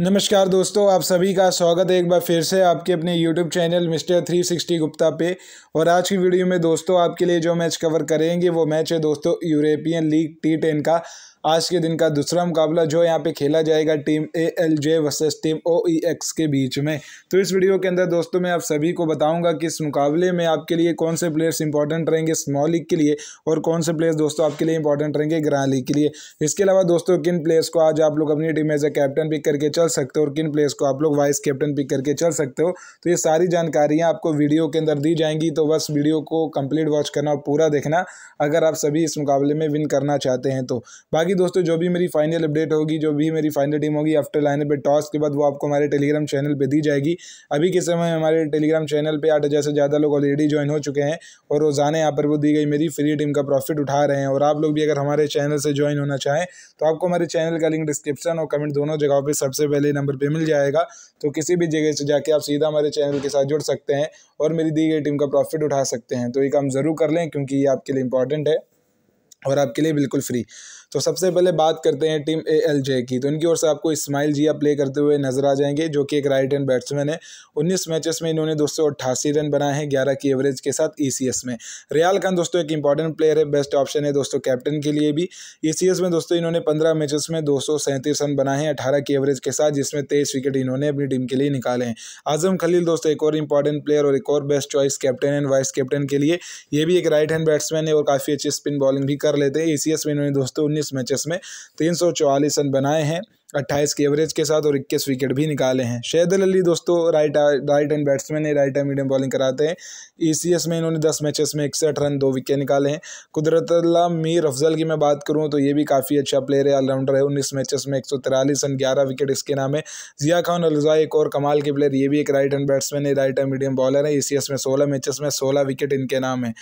नमस्कार दोस्तों आप सभी का स्वागत है एक बार फिर से आपके अपने YouTube channel mister three sixty Gupta पे और आज की वीडियो में दोस्तों आपके लिए जो मैच कवर करेंगे वो मैच है दोस्तों यूरोपियन लीग टी टेन का आज के दिन का दूसरा मुकाबला जो यहाँ पे खेला जाएगा team A L J versus team O E X के बीच में तो इस वीडियो के अंदर दोस्तों मैं आप सभी को बताऊंगा कि इस मुकाबले में आपके लिए कौन से प्लेयर्स इंपॉर्टेंट रहेंगे स्मॉल लीग के लिए और कौन से प्लेयर्स दोस्तों आपके लिए इंपॉर्टेंट रहेंगे ग्रांड लीग के लिए इसके अलावा दोस्तों किन प्लेयर्स को आज आप लोग अपनी team as a captain pick करके चल सकते हो और किन प्लेयर्स को आप लोग वाइस कैप्टन पिक करके चल सकते हो तो ये सारी जानकारियाँ आपको वीडियो के अंदर दी जाएंगी तो बस वीडियो को कंप्लीट वॉच करना और पूरा देखना अगर आप सभी इस मुकाबले में विन करना चाहते हैं तो बाकी बाकी दोस्तों जो भी मेरी फाइनल अपडेट होगी जो भी मेरी फाइनल टीम होगी आफ्टर लाइन पे टॉस के बाद वो आपको हमारे टेलीग्राम चैनल पर दी जाएगी अभी के समय हमारे टेलीग्राम चैनल पर आठ हज़ार से ज़्यादा लोग ऑलरेडी ज्वाइन हो चुके हैं और रोज़ाना यहाँ पर वो दी गई मेरी फ्री टीम का प्रॉफिट उठा रहे हैं और आप लोग भी अगर हमारे चैनल से ज्वाइन होना चाहें तो आपको हमारे चैनल का लिंक डिस्क्रिप्शन और कमेंट दोनों जगहों पर सबसे पहले नंबर पर मिल जाएगा तो किसी भी जगह से जाके आप सीधा हमारे चैनल के साथ जुड़ सकते हैं और मेरी दी गई टीम का प्रॉफिट उठा सकते हैं तो ये काम ज़रूर कर लें क्योंकि ये आपके लिए इंपॉर्टेंट है और आपके लिए बिल्कुल फ्री तो सबसे पहले बात करते हैं टीम ए एल जे की तो इनकी ओर से आपको इस्माइल जिया प्ले करते हुए नजर आ जाएंगे जो कि एक राइट हैंड बैट्समैन है उन्नीस मैचेस में इन्होंने दोस्तों अट्ठासी रन बनाए हैं ग्यारह की एवरेज के साथ ई e में रियाल खान दोस्तों एक इंपॉर्टेंट प्लेयर है बेस्ट ऑप्शन है दोस्तों कैप्टन के लिए भी ई e में दोस्तों इन्होंने पंद्रह मैचेस में दो रन बनाए हैं अठारह की एवरेज के साथ जिसमें तेईस विकेट इन्होंने अपनी टीम के लिए निकाले हैं आजम खलील दोस्तों एक और इंपॉर्टेंट प्लेयर और एक और best choice captain and vice captain के लिए ये भी एक राइट हैंड बैट्समैन है और काफ़ी अच्छी स्पिन बॉलिंग भी कर लेते हैं ई e में इन्होंने दोस्तों उन्नीस मैचेस में तीन रन बनाए हैं अट्ठाईस की एवरेज के साथ और इक्कीस विकेट भी निकाले हैं शहदल अली दोस्तों राइट राइट एंड बैट्समैन है राइट एंड मीडियम बॉलिंग कराते हैं ईसीएस e में इन्होंने दस मैचेस में इकसठ रन दो विकेट निकाले हैं कुदरतल्ला मीर अफजल की मैं बात करूँ तो ये भी काफ़ी अच्छा प्लेयर है ऑलराउंडर है उन्नीस मैचेस में एक रन ग्यारह विकेट इसके नाम है जिया खान अलजा एक और कमाल के प्लेयर ये भी एक राइट एंड बैट्समैन है राइट एंड मीडियम बॉलर है ई में सोलह मैचेस में सोलह विकेट इनके नाम है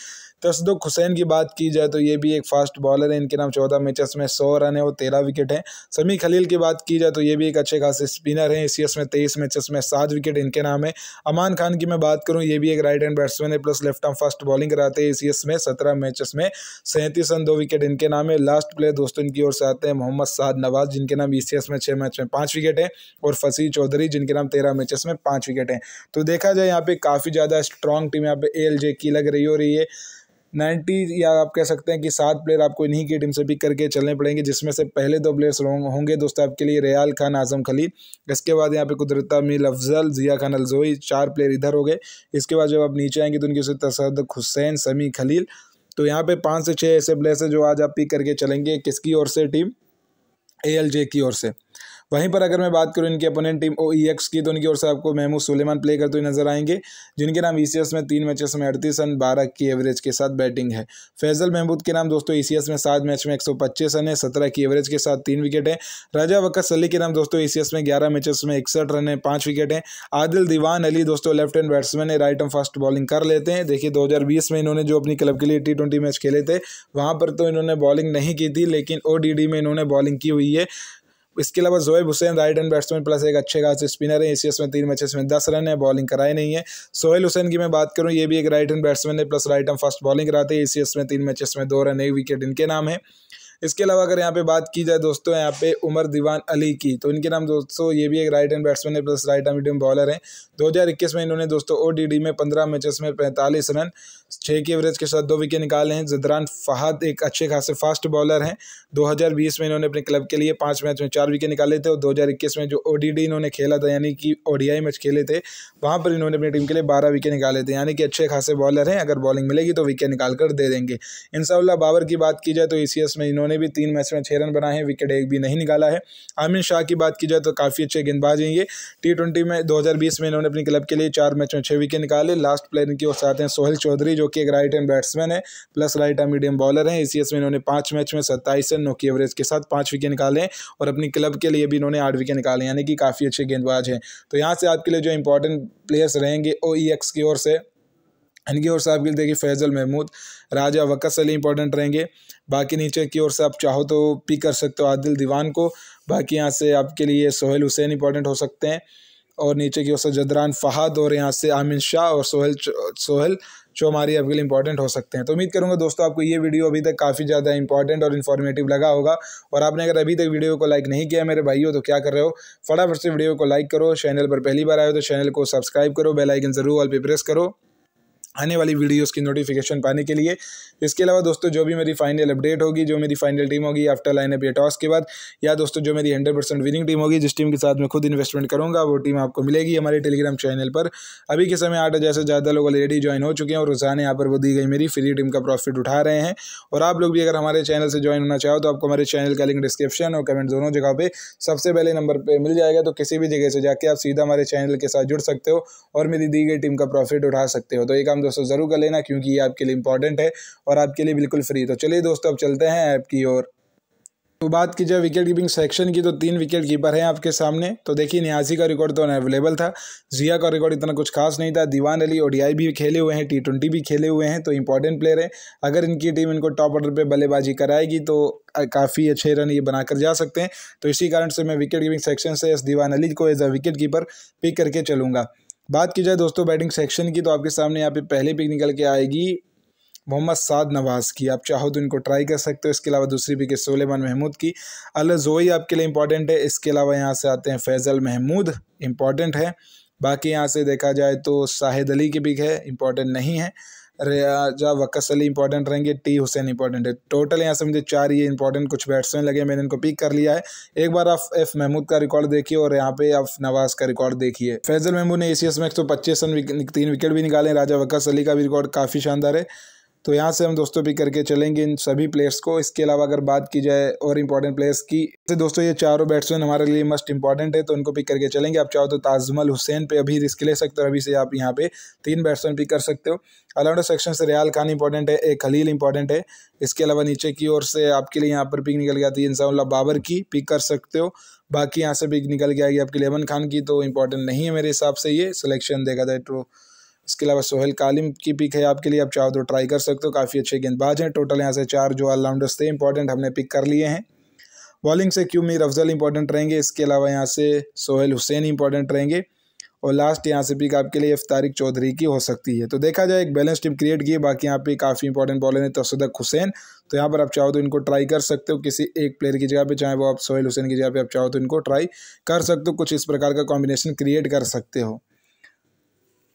तस्दुक हुसैन की बात की जाए तो ये भी एक फास्ट बॉलर है इनके नाम चौदह मैचेस में सौ रन है और तेरह विकेट हैं समी खलील की बात बात की जाए तो ये भी एक अच्छे खासे स्पिनर हैं एसीएस में तेईस मैचेस में सात विकेट इनके नाम है अमान खान की मैं बात करूँ ये भी एक राइट हैंड बैट्समैन है plus left arm fast bowling कराते हैं एसीएस में सत्रह मैचेस में सैंतीस रन दो विकेट इनके नाम है लास्ट प्लेयर दोस्तों इनकी ओर से आते हैं मोहम्मद साद नवाज जिनके नाम ई में छः मैच में पाँच विकेट हैं और फसी चौधरी जिनके नाम तेरह मैचेस में पाँच विकेट हैं तो देखा जाए यहाँ पर काफ़ी ज़्यादा स्ट्रॉन्ग टीम यहाँ पर ए की लग रही हो रही है नाइन्टी या आप कह सकते हैं कि सात प्लेयर आपको इन्हीं की टीम से पिक करके चलने पड़ेंगे जिसमें से पहले दो प्लेयर्स होंगे दोस्तों आपके लिए रियाल खान आजम खली इसके बाद यहाँ पे कुदरत मिल अफजल जिया खान अलजोई चार प्लेयर इधर हो गए इसके बाद जब आप नीचे आएंगे तो उनके उसे तसदक हुसैन समी खलील तो यहाँ पे पाँच से छः ऐसे प्लेयर्स हैं जो आज आप पिक करके चलेंगे किसकी ओर से टीम ए की ओर से वहीं पर अगर मैं बात करूँ इनकी opponent team O E X की तो उनकी ओर से आपको महमूद सुलेमान प्ले करते हुए नजर आएंगे जिनके नाम ई e में तीन मैचेस में अड़तीस रन बारह की एवरेज के साथ बैटिंग है फैजल महमूद के नाम दोस्तों ई e में सात मैच में एक रन है सत्रह की एवरेज के साथ तीन विकेट है राजा वक़्त सली के नाम दोस्तों ई e में ग्यारह मैचेस में इकसठ रन है पाँच विकेट है आदिल दीवान अली दोस्तों लेफ्ट हैंड बैट्समैन है राइट एंड फास्ट बॉलिंग कर लेते हैं देखिए दो में इन्होंने जो अपनी क्लब के लिए टी ट्वेंटी मैच खेले थे वहाँ पर तो इन्होंने बॉलिंग नहीं की थी लेकिन ओ में इन्होंने बॉलिंग की हुई है इसके अलावा Zoheb Hussain right hand batsman plus एक अच्छे खास स्पिनर है एसीएस में तीन मैचेस में दस रन है बॉलिंग कराए नहीं है सोहेल हुसैन की मैं बात करूँ ये भी एक राइट हैंड बैट्समैन है plus right hand fast bowling कराते हैं एसीएस में तीन मैचेस में दो रन एक विकेट इनके नाम है इसके अलावा अगर यहाँ पे बात की जाए दोस्तों यहाँ पे उमर दीवान अली की तो इनके नाम दोस्तों ये भी एक राइट हैंड बैट्समैन है plus right hand medium bowler हैं 2021 में इन्होंने दोस्तों ओ में पंद्रह मैचेस में पैंतालीस रन छः के एवरेज के साथ दो विकेट निकाले हैं जदरान फहद एक अच्छे खासे फास्ट बॉलर हैं दो में इन्होंने अपने क्लब के लिए पाँच मैच में चार विकेट निकाले थे और दो में जो ओ इन्होंने खेला था यानी कि ओ मैच खेले थे वहाँ पर इन्होंने अपनी टीम के लिए बारह विकेट निकाले थे यानी कि अच्छे खासे बॉलर हैं अगर बॉलिंग मिलेगी तो विकेट निकाल कर दे देंगे इन बाबर की बात की जाए तो ई e में इन्होंने उन्होंने भी तीन मैच में छः रन बनाए हैं विकेट एक भी नहीं निकाला है आमिर शाह की बात की जाए तो काफ़ी अच्छे गेंदबाज हैं ये टी ट्वेंटी में 2020 में इन्होंने अपनी क्लब के लिए चार मैच में छः विकेट निकाले लास्ट प्लेयर इनकी ओर आते हैं सोहेल चौधरी जो कि एक राइट हैंड बैट्समैन है plus right hand medium bowler हैं इसी में इन्होंने पाँच मैच में सत्ताईस रन नोकी एवरेज के साथ पाँच विकेट निकाले हैं और अपनी क्लब के लिए भी इन्होंने आठ विकेट निकाले यानी कि काफ़ी अच्छे गेंदबाज हैं तो यहाँ से आपके लिए जो इंपॉर्टेंट प्लेयर्स रहेंगे ओ e की ओर से इनकी ओर से आप देखिए फैज़ल महमूद राजा वक्स अली इंपॉर्टेंट रहेंगे बाकी नीचे की ओर से आप चाहो तो पिक कर सकते हो आदिल दीवान को बाकी यहाँ से आपके लिए सोहेल हुसैन इंपॉर्टेंट हो सकते हैं और नीचे की ओर से जदरान फहद और यहाँ से आमिन शाह और सोहेल सोहेल जो हमारी आपके लिए इंपॉर्टेंट हो सकते हैं तो उम्मीद करूँगा दोस्तों आपको ये वीडियो अभी तक काफ़ी ज़्यादा इंपॉर्टेंट और इन्फॉर्मेटिव लगा होगा और आपने अगर अभी तक वीडियो को लाइक नहीं किया मेरे भाइयों तो क्या कर रहे हो फटाफट से वीडियो को लाइक करो चैनल पर पहली बार आए हो तो चैनल को सब्सक्राइब करो बेलाइकन ज़रूर ऑल पर प्रेस करो आने वाली वीडियोस की नोटिफिकेशन पाने के लिए इसके अलावा दोस्तों जो भी मेरी फाइनल अपडेट होगी जो मेरी फाइनल टीम होगी आफ्टर लाइन अप या टॉस के बाद या दोस्तों जो मेरी हंड्रेड परसेंट विनिंग टीम होगी जिस टीम के साथ मैं खुद इन्वेस्टमेंट करूँगा वो टीम आपको मिलेगी हमारे टेलीग्राम चैनल पर अभी के समय आठ हज़ार से ज़्यादा लोग ऑलरेडी ज्वाइन हो चुके हैं और रोज़ाना यहाँ पर वो दी गई मेरी फ्री टीम का प्रॉफिट उठा रहे हैं और आप लोग भी अगर हमारे चैनल से ज्वाइन होना चाहो तो आपको हमारे चैनल का लिंक डिस्क्रिप्शन और कमेंट दोनों जगह पर सबसे पहले नंबर पर मिल जाएगा तो किसी भी जगह से जाकर आप सीधा हमारे चैनल के साथ जुड़ सकते हो और मेरी दी गई टीम का प्रॉफिट उठा सकते हो तो एक काम दोस्तों ज़रूर कर लेना क्योंकि ये आपके लिए इंपॉर्टेंट है और आपके लिए बिल्कुल फ्री तो चलिए दोस्तों अब चलते हैं ऐप की ओर तो बात की जाए विकेट कीपिंग सेक्शन की तो तीन विकेट कीपर हैं आपके सामने तो देखिए नियाजी का रिकॉर्ड तो अवेलेबल था जिया का रिकॉर्ड इतना कुछ खास नहीं था दीवान अली ओडीआई भी खेले हुए हैं टी ट्वेंटी भी खेले हुए हैं तो इंपॉर्टेंट प्लेयर हैं अगर इनकी टीम इनको टॉप ऑर्डर पे बल्लेबाजी कराएगी तो काफ़ी अच्छे रन ये बनाकर जा सकते हैं तो इसी कारण से मैं विकेट कीपिंग सेक्शन से एस दीवान अली को as a wicket keeper pick करके चलूँगा बात की जाए दोस्तों बैटिंग सेक्शन की तो आपके सामने यहाँ पे पहले पिक निकल के आएगी मोहम्मद साद नवाज़ की आप चाहो तो इनको ट्राई कर सकते हो इसके अलावा दूसरी पिक है सोलेमान महमूद की अल जोई आपके लिए इंपॉर्टेंट है इसके अलावा यहाँ से आते हैं फैज़ल महमूद इंपॉर्टेंट है बाकी यहाँ से देखा जाए तो शाहिद अली की पिक है इंपॉर्टेंट नहीं है रेजा वक्स अली इंपॉर्टेंट रहेंगे टी हुसैन इंपॉर्टेंट है टोटल यहाँ से मुझे चार ये इंपॉर्टेंट कुछ बैट्समैन लगे मैंने इनको पिक कर लिया है एक बार आप एफ महमूद का रिकॉर्ड देखिए और यहाँ पे आप नवाज का रिकॉर्ड देखिए फैजल महमूद ने एसीएस में एक सौ पच्चीस रन तीन विकेट भी निकाले राजा वक्स अली का भी रिकॉर्ड काफ़ी शानदार है तो यहाँ से हम दोस्तों भी करके चलेंगे इन सभी प्लेयर्स को इसके अलावा अगर बात की जाए और इंपॉर्टेंट प्लेयर्स की तो दोस्तों ये चारों बैट्समैन हमारे लिए मस्ट इंपॉर्टेंट है तो उनको पिक करके चलेंगे आप चाहो तो ताजमल हुसैन पे अभी रिस्क ले सकते हो अभी से आप यहाँ पे तीन बैट्समैन पिक कर सकते हो ऑलराउंडर सेक्शन से रियाल खान इंपॉर्टेंट है एक खलील इंपॉर्टेंट है इसके अलावा नीचे की ओर से आपके लिए यहाँ पर पिक निकल गया था इंसाउल्ला बाबर की पिक कर सकते हो बाकी यहाँ से पिक निकल गया आपके लिए लेमन खान की तो इंपॉर्टेंट नहीं है मेरे हिसाब से ये सिलेक्शन देखा जाए तो इसके अलावा सोहेल कालिम की पिक है आपके लिए आप चाहो तो ट्राई कर सकते हो काफ़ी अच्छे गेंदबाज हैं टोटल यहाँ से चार जो ऑलराउंडर्स थे इंपॉर्टेंट हमने पिक कर लिए हैं बॉलिंग से क्यू मीर अफजल इंपॉर्टेंट रहेंगे इसके अलावा यहाँ से सोहेल हुसैन इंपॉर्टेंट रहेंगे और लास्ट यहाँ से पिक आपके लिए अफ्तारिक चौधरी की हो सकती है तो देखा जाए एक बैलेंस टीम क्रिएट की बाकी यहाँ पे काफ़ी इंपॉर्टेंट बॉलर हैं तसदक हुसैन तो यहाँ पर आप चाहो तो इनको ट्राई कर सकते हो किसी एक प्लेयर की जगह पे चाहे वो आप सोहेल हुसैन की जगह पे आप चाहो तो इनको ट्राई कर सकते हो कुछ इस प्रकार का कॉम्बिनेशन क्रिएट कर सकते हो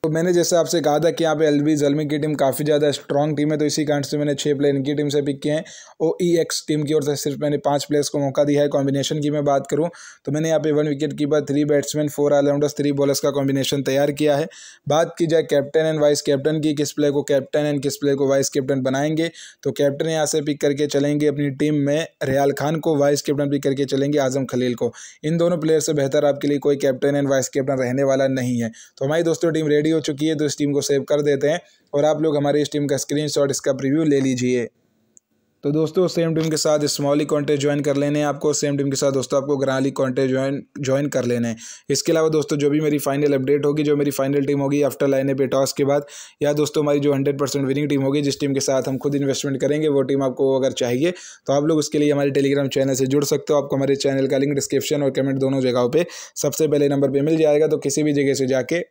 तो मैंने जैसे आपसे कहा था कि यहाँ पे एल बी जलमी की टीम काफ़ी ज़्यादा स्ट्रॉन्ग टीम है तो इसी कारण से मैंने छः प्लेयर इनकी टीम से पिक किए हैं ओ ई एक्स टीम की ओर से सिर्फ मैंने पांच प्लेयर्स को मौका दिया है कॉम्बिनेशन की मैं बात करूँ तो मैंने यहाँ पे one wicket keeper three batsman four allrounders three bowlers का कॉम्बिनेशन तैयार किया है बात की जाए कैप्टन एंड वाइस कैप्टन की किस प्लेयर को कैप्टन एंड किस प्लेयर को वाइस कैप्टन बनाएंगे तो कैप्टन यहाँ से पिक करके चलेंगे अपनी टीम में रियाल खान को वाइस कैप्टन पिक करके चलेंगे आजम खलील को इन दोनों प्लेयर से बेहतर आपके लिए कोई कैप्टन एंड वाइस कैप्टन रहने वाला नहीं है तो हमारी दोस्तों टीम रेडी हो चुकी है तो इस टीम को सेव कर देते हैं और आप लोग हमारी इस टीम का स्क्रीन इसका प्रिव्यू ले लीजिए तो दोस्तों सेम टीम के साथ स्मॉली कॉन्टे ज्वाइन कर लेने हैं आपको सेम टीम के साथ दोस्तों आपको ग्राली कॉन्टे ज्वाइन ज्वाइन कर लेने हैं इसके अलावा दोस्तों जो भी मेरी फाइनल अपडेट होगी जो मेरी फाइनल टीम होगी आफ्टर लाइने पे टॉस के बाद या दोस्तों हमारी जो हंड्रेड परसेंट विनिंग टीम होगी जिस टीम के साथ हम खुद इन्वेस्टमेंट करेंगे वो टीम आपको अगर चाहिए तो आप लोग उसके लिए हमारे टेलीग्राम चैनल से जुड़ सकते हो आपको हमारे चैनल का लिंक डिस्क्रिप्शन और कमेंट दोनों जगहों पर सबसे पहले नंबर पर मिल जाएगा तो किसी भी जगह से जाके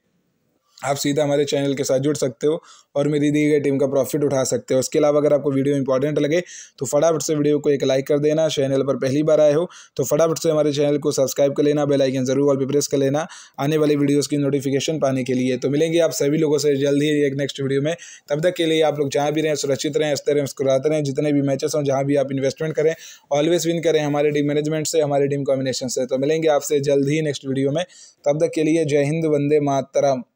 आप सीधा हमारे चैनल के साथ जुड़ सकते हो और मेरी दी गई टीम का प्रॉफिट उठा सकते हो इसके अलावा अगर आपको वीडियो इंपॉर्टेंट लगे तो फटाफट से वीडियो को एक लाइक कर देना चैनल पर पहली बार आए हो तो फटाफट से हमारे चैनल को सब्सक्राइब कर लेना बेल आइकन जरूर ऑल भी प्रेस कर लेना आने वाली वीडियोज़ की नोटिफिकेशन पाने के लिए तो मिलेंगे आप सभी लोगों से जल्द ही एक नेक्स्ट वीडियो में तब तक के लिए आप लोग जहाँ भी रहें सुरक्षित रहें हंसते रहें मुस्कुराते रहें जितने भी मैचेस हों जहाँ भी आप इन्वेस्टमेंट करें ऑलवेज विन करें हमारे टीम मैनेजमेंट से हमारे टीम कॉम्बिनेशन से तो मिलेंगे आपसे जल्द ही नेक्स्ट वीडियो में तब तक के लिए जय हिंद वंदे मातरम